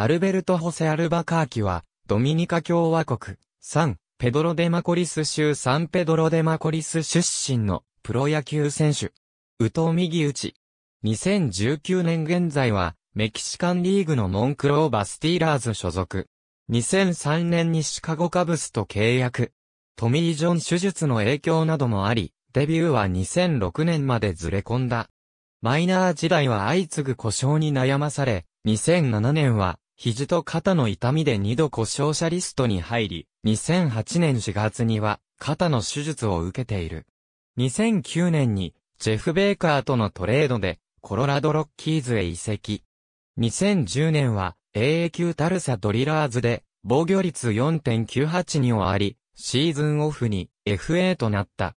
アルベルト・ホセ・アルバカーキは、ドミニカ共和国、サン、ペドロ・デマコリス州サンペドロ・デマコリス出身のプロ野球選手。宇ミ右ウチ。2019年現在は、メキシカンリーグのモンクローバ・スティーラーズ所属。2003年にシカゴカブスと契約。トミー・ジョン手術の影響などもあり、デビューは2006年までずれ込んだ。マイナー時代は相次ぐ故障に悩まされ、2007年は肘と肩の痛みで2度故障者リストに入り、2008年4月には肩の手術を受けている。2009年にジェフ・ベイカーとのトレードでコロラドロッキーズへ移籍。2010年は AA 級タルサドリラーズで防御率4 9 8に終わり、シーズンオフに FA となった。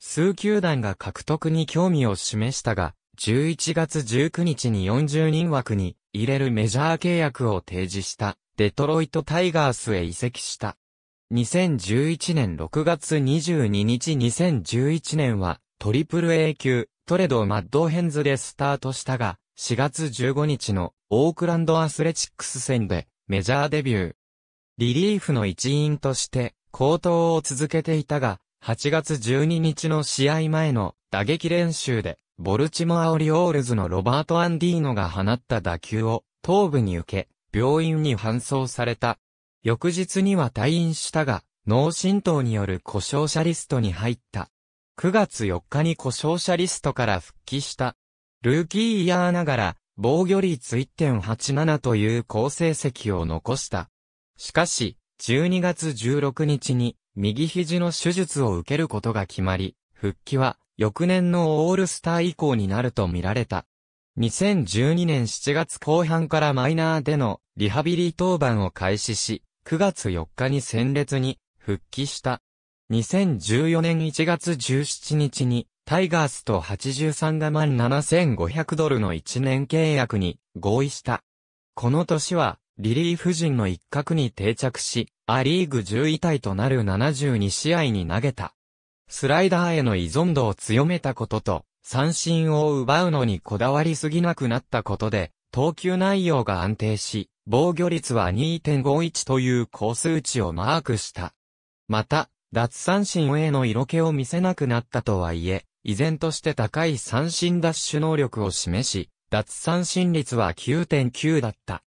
数球団が獲得に興味を示したが、11月19日に40人枠に入れるメジャー契約を提示したデトロイトタイガースへ移籍した。2011年6月22日2011年はトリプル A 級トレドマッドヘンズでスタートしたが4月15日のオークランドアスレチックス戦でメジャーデビュー。リリーフの一員として高騰を続けていたが8月12日の試合前の打撃練習でボルチモア・オリオールズのロバート・アンディーノが放った打球を頭部に受け、病院に搬送された。翌日には退院したが、脳震盪による故障者リストに入った。9月4日に故障者リストから復帰した。ルーキーイヤーながら、防御率1.87という好成績を残した。しかし、12月16日に右肘の手術を受けることが決まり、復帰は翌年のオールスター以降になると見られた。2012年7月後半からマイナーでのリハビリ登板を開始し、9月4日に戦列に復帰した。2014年1月17日にタイガースと83が万7500ドルの1年契約に合意した。この年はリリーフ陣の一角に定着し、アリーグ10位体となる72試合に投げた。スライダーへの依存度を強めたことと、三振を奪うのにこだわりすぎなくなったことで、投球内容が安定し、防御率は2.51という高数値をマークした。また、脱三振への色気を見せなくなったとはいえ、依然として高い三振ダッシュ能力を示し、脱三振率は9.9だった。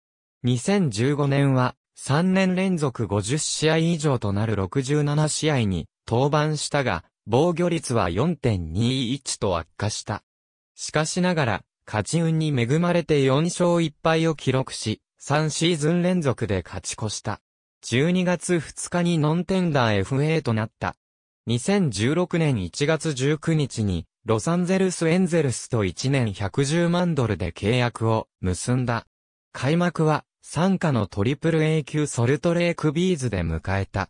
2015年は、3年連続50試合以上となる67試合に登板したが、防御率は4.21と悪化した。しかしながら、勝ち運に恵まれて4勝1敗を記録し、3シーズン連続で勝ち越した。12月2日にノンテンダー FA となった。2016年1月19日に、ロサンゼルスエンゼルスと1年110万ドルで契約を結んだ。開幕は、参加のトリプル A 級ソルトレークビーズで迎えた。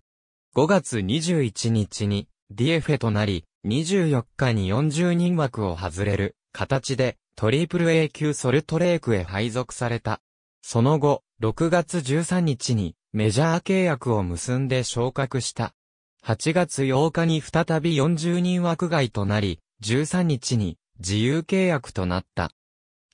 5月21日に、ディエフェとなり、24日に40人枠を外れる形で、トリプル A 級ソルトレークへ配属された。その後、6月13日にメジャー契約を結んで昇格した。8月8日に再び40人枠外となり、13日に自由契約となった。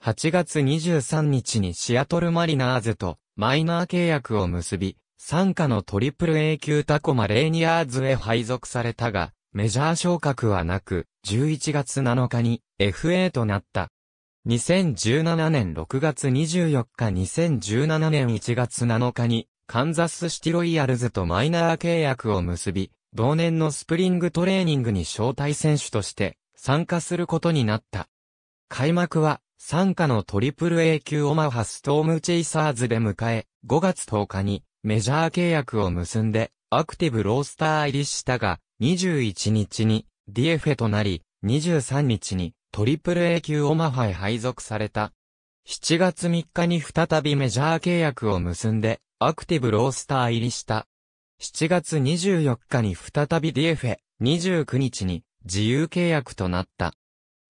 8月23日にシアトルマリナーズとマイナー契約を結び、参加のトリプル A 級タコマレーニアーズへ配属されたが、メジャー昇格はなく、11月7日に FA となった。2017年6月24日2017年1月7日に、カンザスシティロイヤルズとマイナー契約を結び、同年のスプリングトレーニングに招待選手として参加することになった。開幕は、参加のトリプル A 級オマハストームチェイサーズで迎え、5月10日にメジャー契約を結んで、アクティブロースター入りしたが、21日にディエフェとなり、23日にトリプル A 級オマハへ配属された。7月3日に再びメジャー契約を結んで、アクティブロースター入りした。7月24日に再びディエフェ、29日に自由契約となった。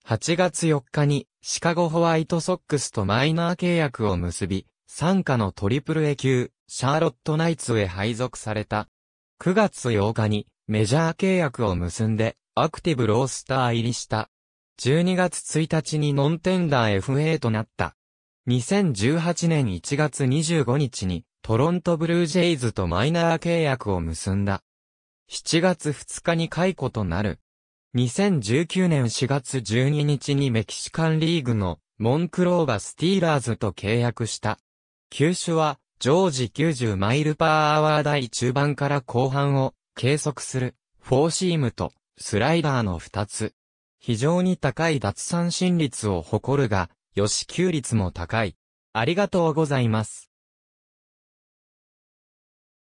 8月4日にシカゴホワイトソックスとマイナー契約を結び、参加のトリプル A 級シャーロットナイツへ配属された。9月8日にメジャー契約を結んで、アクティブロースター入りした。12月1日にノンテンダー FA となった。2018年1月25日にトロントブルージェイズとマイナー契約を結んだ。7月2日に解雇となる。2019年4月12日にメキシカンリーグのモンクローバスティーラーズと契約した。球種は常時90マイルパーアワー台中盤から後半を計測するフォーシームとスライダーの2つ。非常に高い脱三振率を誇るが、予し、給率も高い。ありがとうございます。